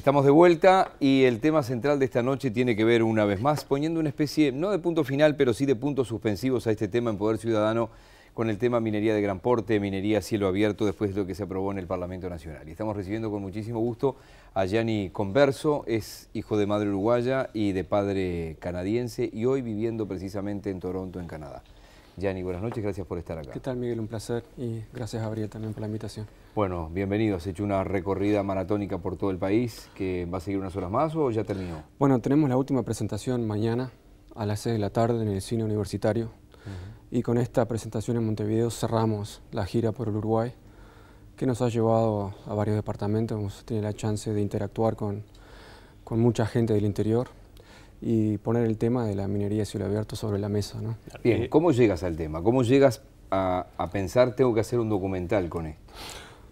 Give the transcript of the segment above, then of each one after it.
Estamos de vuelta y el tema central de esta noche tiene que ver una vez más, poniendo una especie, no de punto final, pero sí de puntos suspensivos a este tema en Poder Ciudadano con el tema minería de gran porte, minería a cielo abierto, después de lo que se aprobó en el Parlamento Nacional. Y estamos recibiendo con muchísimo gusto a Gianni Converso, es hijo de madre uruguaya y de padre canadiense y hoy viviendo precisamente en Toronto, en Canadá. Gianni, buenas noches, gracias por estar acá. ¿Qué tal, Miguel? Un placer y gracias, Gabriel, también por la invitación. Bueno, bienvenido. Has hecho una recorrida maratónica por todo el país que va a seguir unas horas más o ya terminó? Bueno, tenemos la última presentación mañana a las 6 de la tarde en el cine universitario. Y con esta presentación en Montevideo cerramos la gira por el Uruguay, que nos ha llevado a varios departamentos. Hemos tenido la chance de interactuar con, con mucha gente del interior y poner el tema de la minería de cielo abierto sobre la mesa. ¿no? Bien, eh, ¿cómo llegas al tema? ¿Cómo llegas a, pensar tengo que hacer un documental con esto?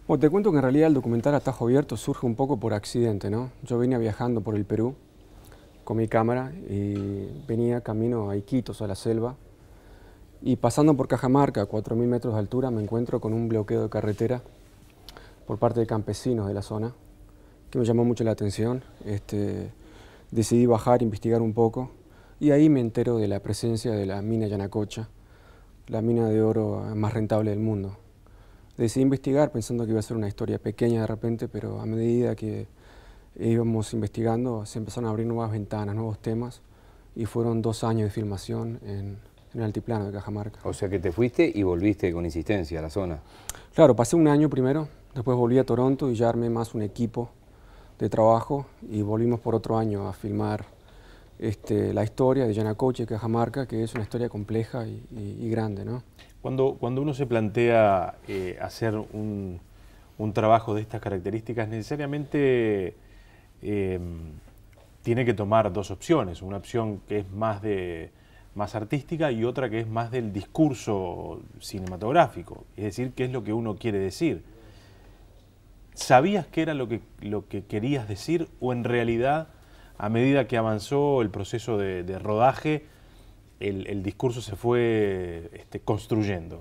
Bueno, te cuento que en realidad el documental Atajo Abierto surge un poco por accidente. ¿no? Yo venía viajando por el Perú con mi cámara y venía camino a Iquitos, a la selva, y pasando por Cajamarca, a 4.000 metros de altura, me encuentro con un bloqueo de carretera por parte de campesinos de la zona, que me llamó mucho la atención. Este, decidí bajar, investigar un poco y ahí me entero de la presencia de la mina Yanacocha, la mina de oro más rentable del mundo. Decidí investigar pensando que iba a ser una historia pequeña de repente, pero a medida que íbamos investigando se empezaron a abrir nuevas ventanas, nuevos temas y fueron dos años de filmación en, el altiplano de Cajamarca. O sea que te fuiste y volviste con insistencia a la zona. Claro, pasé un año primero, después volví a Toronto y ya armé más un equipo de trabajo y volvimos por otro año a filmar este, la historia de Yanacoche, Cajamarca, que es una historia compleja y, grande. ¿no? Cuando, cuando uno se plantea eh, hacer un, trabajo de estas características, necesariamente eh, tiene que tomar dos opciones, una opción que es más, de, más artística y otra que es más del discurso cinematográfico, es decir, qué es lo que uno quiere decir. ¿Sabías qué era lo que, querías decir o en realidad a medida que avanzó el proceso de, rodaje el, discurso se fue este, construyendo?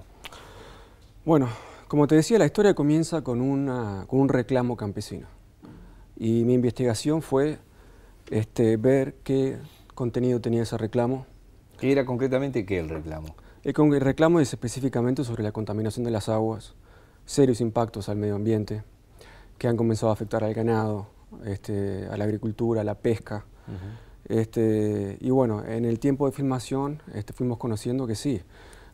Bueno, como te decía, la historia comienza con, un reclamo campesino y mi investigación fue este, ver qué contenido tenía ese reclamo. ¿Qué era concretamente qué el reclamo? El reclamo es específicamente sobre la contaminación de las aguas, serios impactos al medio ambiente, que han comenzado a afectar al ganado, este, a la agricultura, a la pesca. Este, y bueno, en el tiempo de filmación este, fuimos conociendo que sí,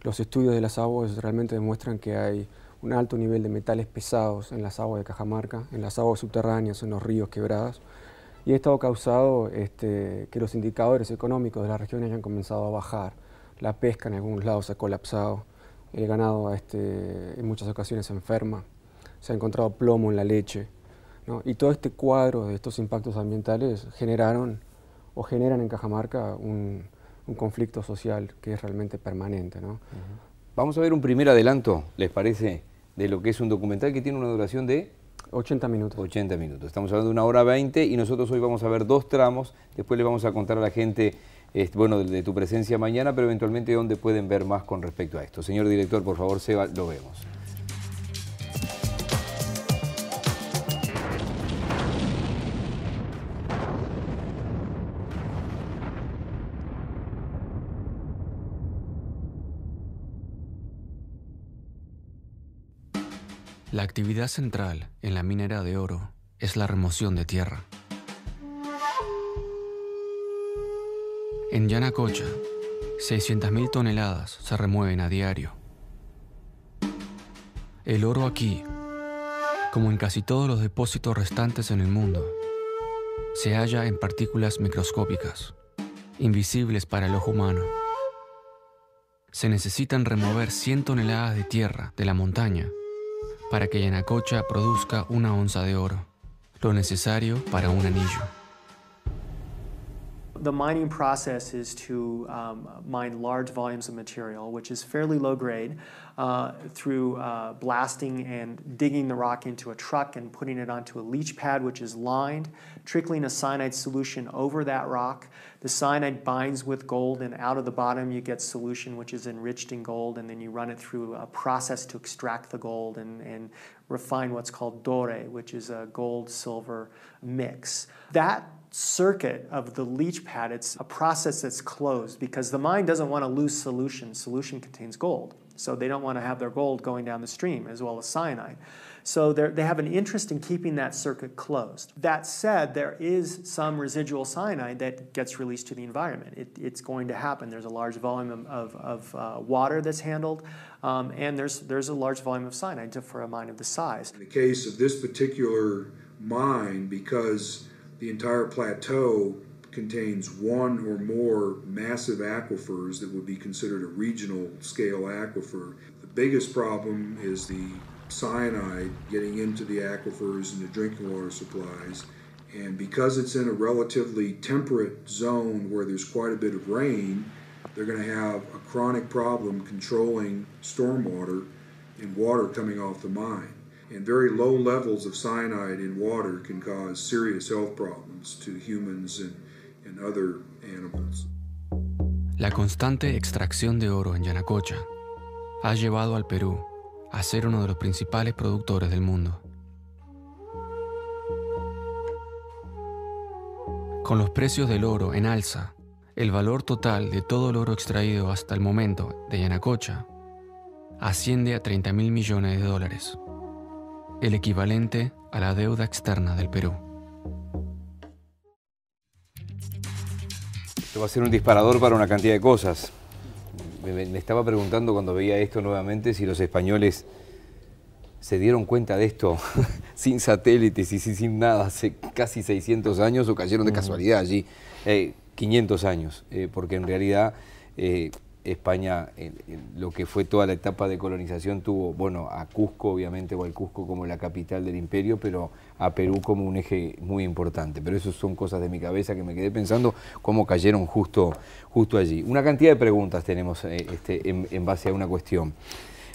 los estudios de las aguas realmente demuestran que hay un alto nivel de metales pesados en las aguas de Cajamarca, en las aguas subterráneas, en los ríos quebrados, y esto ha causado que los indicadores económicos de la región hayan comenzado a bajar. La pesca en algunos lados ha colapsado, el ganado en muchas ocasiones se enferma se ha encontrado plomo en la leche. Y todo este cuadro de estos impactos ambientales generaron o generan en Cajamarca un, conflicto social que es realmente permanente. Vamos a ver un primer adelanto, ¿les parece? De lo que es un documental que tiene una duración de 80 minutos. 80 minutos. Estamos hablando de una hora 20 y nosotros hoy vamos a ver dos tramos. Después le vamos a contar a la gente, este, bueno, de, tu presencia mañana, pero eventualmente dónde pueden ver más con respecto a esto. Señor director, por favor, Seba, lo vemos. La actividad central en la minera de oro es la remoción de tierra. En Yanacocha, 600.000 toneladas se remueven a diario. El oro aquí, como en casi todos los depósitos restantes en el mundo, se halla en partículas microscópicas, invisibles para el ojo humano. Se necesitan remover 100 toneladas de tierra de la montaña para que Yanacocha produzca una onza de oro, lo necesario para un anillo. the mining process is to um, mine large volumes of material, which is fairly low grade, uh, through uh, blasting and digging the rock into a truck and putting it onto a leach pad, which is lined, trickling a cyanide solution over that rock. The cyanide binds with gold, and out of the bottom you get solution, which is enriched in gold, and then you run it through a process to extract the gold and, and refine what's called dore, which is a gold silver mix. That circuit of the leach pad. It's a process that's closed because the mine doesn't want to lose solution. Solution contains gold. So they don't want to have their gold going down the stream as well as cyanide. So they have an interest in keeping that circuit closed. That said, there is some residual cyanide that gets released to the environment. It, it's going to happen. There's a large volume of, of uh, water that's handled, um, and there's, there's a large volume of cyanide for a mine of the size. In the case of this particular mine, because the entire plateau contains one or more massive aquifers that would be considered a regional scale aquifer. The biggest problem is the cyanide getting into the aquifers and the drinking water supplies. And because it's in a relatively temperate zone where there's quite a bit of rain, they're going to have a chronic problem controlling stormwater and water coming off the mine. very low levels of cyanide in water can cause serious health problems to humans and, other animals. La constante extracción de oro en Yanacocha ha llevado al Perú a ser uno de los principales productores del mundo. Con los precios del oro en alza, el valor total de todo el oro extraído hasta el momento de Yanacocha asciende a 30 mil millones de dólares el equivalente a la deuda externa del Perú. Esto va a ser un disparador para una cantidad de cosas. Me, estaba preguntando cuando veía esto nuevamente si los españoles se dieron cuenta de esto sin satélites y sin, nada hace casi 600 años o cayeron de casualidad allí 500 eh, años, eh, porque en realidad eh, España, en lo que fue toda la etapa de colonización tuvo, bueno, a Cusco obviamente, o al Cusco como la capital del imperio, pero a Perú como un eje muy importante. Pero eso son cosas de mi cabeza que me quedé pensando cómo cayeron justo, justo allí. Una cantidad de preguntas tenemos eh, este, en, base a una cuestión.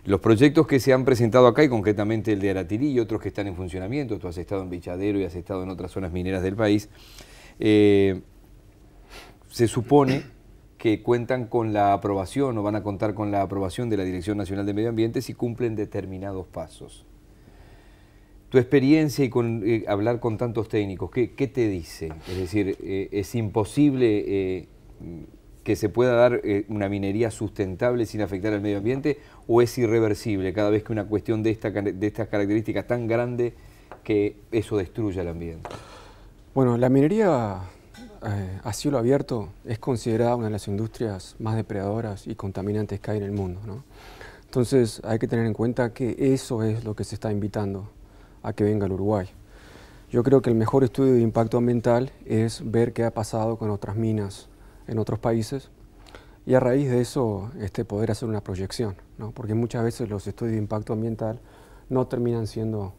Los proyectos que se han presentado acá, y concretamente el de Aratirí y otros que están en funcionamiento, tú has estado en Bichadero y has estado en otras zonas mineras del país, eh, se supone que cuentan con la aprobación o van a contar con la aprobación de la Dirección Nacional de Medio Ambiente si cumplen determinados pasos. Tu experiencia y con, eh, hablar con tantos técnicos, ¿qué, te dice? Es decir, eh, ¿es imposible eh, que se pueda dar una minería sustentable sin afectar al medio ambiente o es irreversible cada vez que una cuestión de, esta, de estas características tan grande que eso destruya el ambiente? Bueno, la minería eh, a cielo abierto es considerada una de las industrias más depredadoras y contaminantes que hay en el mundo. Entonces hay que tener en cuenta que eso es lo que se está invitando a que venga al Uruguay. Yo creo que el mejor estudio de impacto ambiental es ver qué ha pasado con otras minas en otros países y a raíz de eso este, poder hacer una proyección, porque muchas veces los estudios de impacto ambiental no terminan siendo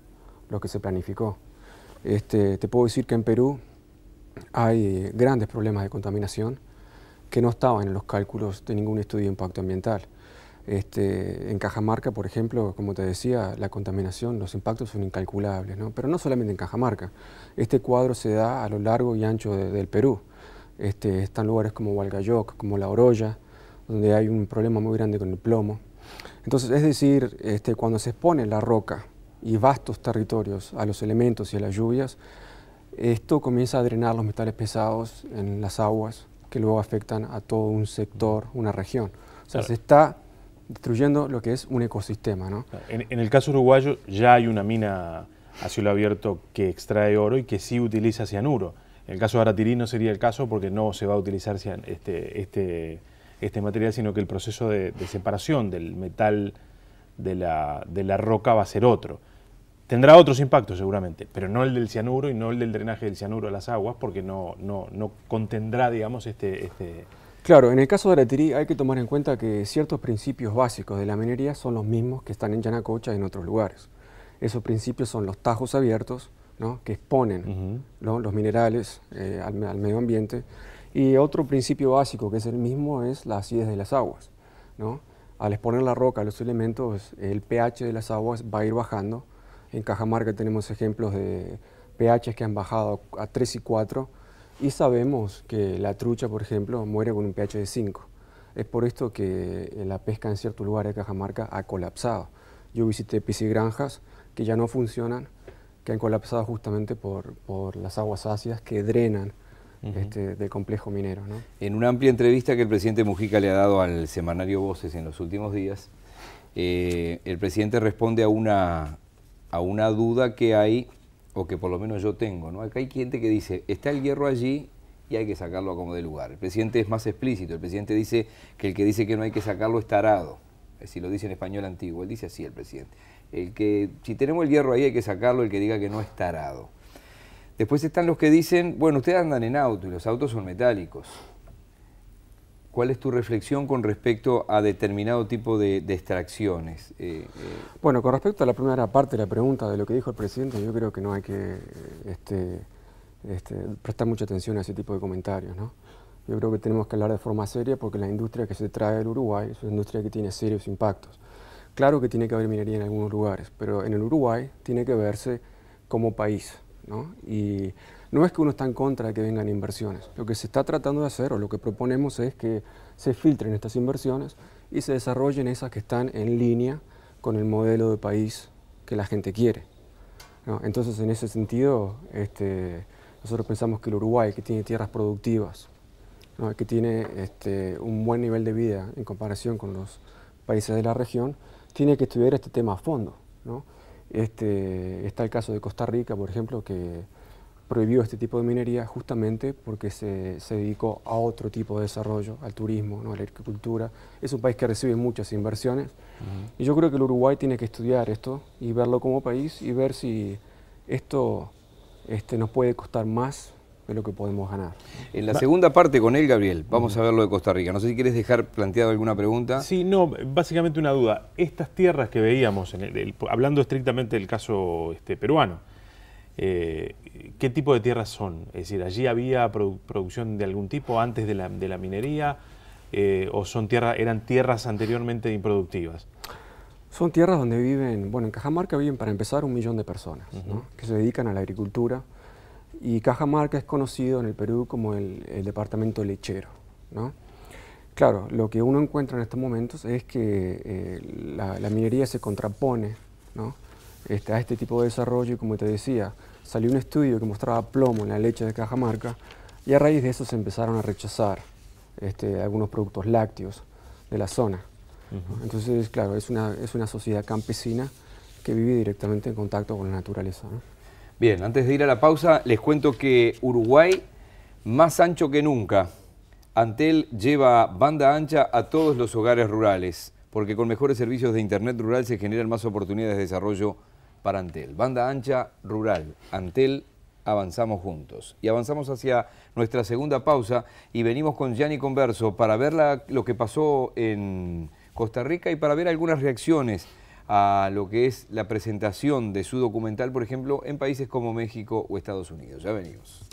lo que se planificó. Este, te puedo decir que en Perú hay eh, grandes problemas de contaminación que no estaban en los cálculos de ningún estudio de impacto ambiental. Este, en Cajamarca, por ejemplo, como te decía, la contaminación, los impactos son incalculables, pero no solamente en Cajamarca. Este cuadro se da a lo largo y ancho del Perú. Este, están lugares como Hualgayoc, como La Oroya, donde hay un problema muy grande con el plomo. Entonces, es decir, este, cuando se expone la roca y vastos territorios a los elementos y a las lluvias, esto comienza a drenar los metales pesados en las aguas que luego afectan a todo un sector, una región. O sea, se está destruyendo lo que es un ecosistema. En, el caso uruguayo ya hay una mina a cielo abierto que extrae oro y que sí utiliza cianuro. En el caso de Aratirí no sería el caso porque no se va a utilizar este, este, este, material, sino que el proceso de, separación del metal de la roca va a ser otro. Tendrá otros impactos seguramente, pero no el del cianuro y no el del drenaje del cianuro a las aguas, porque no, no, no contendrá, digamos, este, este Claro, en el caso de la tirí hay que tomar en cuenta que ciertos principios básicos de la minería son los mismos que están en Yanacocha y en otros lugares. Esos principios son los tajos abiertos, que exponen los minerales eh, al, medio ambiente. Y otro principio básico que es el mismo es la acidez de las aguas. ¿no? Al exponer la roca a los elementos, el pH de las aguas va a ir bajando en Cajamarca tenemos ejemplos de pHs que han bajado a 3 y 4 y sabemos que la trucha, por ejemplo, muere con un pH de 5. Es por esto que eh, la pesca en ciertos lugares de Cajamarca ha colapsado. Yo visité pisigranjas que ya no funcionan, que han colapsado justamente por, las aguas ácidas que drenan este, del complejo minero. En una amplia entrevista que el presidente Mujica le ha dado al semanario Voces en los últimos días, eh, el presidente responde a una a una duda que hay, o que por lo menos yo tengo. ¿no? Acá hay gente que dice, está el hierro allí y hay que sacarlo a como de lugar. El presidente es más explícito, el presidente dice que el que dice que no hay que sacarlo es tarado, si lo dice en español antiguo, él dice así el presidente. El que, si tenemos el hierro ahí hay que sacarlo, el que diga que no es tarado. Después están los que dicen, bueno, ustedes andan en auto y los autos son metálicos. ¿Cuál es tu reflexión con respecto a determinado tipo de, extracciones? Eh, eh, bueno, con respecto a la primera parte de la pregunta de lo que dijo el presidente, yo creo que no hay que este, este, prestar mucha atención a ese tipo de comentarios. ¿no? Yo creo que tenemos que hablar de forma seria porque la industria que se trae del Uruguay es una industria que tiene serios impactos. Claro que tiene que haber minería en algunos lugares, pero en el Uruguay tiene que verse como país. ¿no? No es que uno está en contra de que vengan inversiones. Lo que se está tratando de hacer o lo que proponemos es que se filtren estas inversiones y se desarrollen esas que están en línea con el modelo de país que la gente quiere. Entonces, en ese sentido, este, nosotros pensamos que el Uruguay, que tiene tierras productivas, que tiene este, un buen nivel de vida en comparación con los países de la región, tiene que estudiar este tema a fondo. Este, está el caso de Costa Rica, por ejemplo, que prohibió este tipo de minería justamente porque se, dedicó a otro tipo de desarrollo, al turismo, ¿no? a la agricultura. Es un país que recibe muchas inversiones y yo creo que el Uruguay tiene que estudiar esto y verlo como país y ver si esto este, nos puede costar más de lo que podemos ganar. En la segunda parte con él, Gabriel, vamos a ver lo de Costa Rica. No sé si quieres dejar planteado alguna pregunta. Sí, no, básicamente una duda. Estas tierras que veíamos, hablando estrictamente del caso este, peruano, eh, ¿qué tipo de tierras son? Es decir, ¿allí había producción de algún tipo antes de la, minería eh, o son eran tierras anteriormente improductivas? Son tierras donde viven, bueno, en Cajamarca viven para empezar un millón de personas que se dedican a la agricultura y Cajamarca es conocido en el Perú como el, departamento lechero. Claro, lo que uno encuentra en estos momentos es que eh, la, minería se contrapone este, a este tipo de desarrollo y como te decía, salió un estudio que mostraba plomo en la leche de Cajamarca y a raíz de eso se empezaron a rechazar este, algunos productos lácteos de la zona. Entonces, claro, es una, es una sociedad campesina que vive directamente en contacto con la naturaleza. Bien, antes de ir a la pausa, les cuento que Uruguay, más ancho que nunca, Antel lleva banda ancha a todos los hogares rurales, porque con mejores servicios de Internet rural se generan más oportunidades de desarrollo para Antel. Banda ancha rural, Antel, avanzamos juntos. Y avanzamos hacia nuestra segunda pausa y venimos con Gianni Converso para ver lo que pasó en Costa Rica y para ver algunas reacciones a lo que es la presentación de su documental, por ejemplo, en países como México o Estados Unidos. Ya venimos.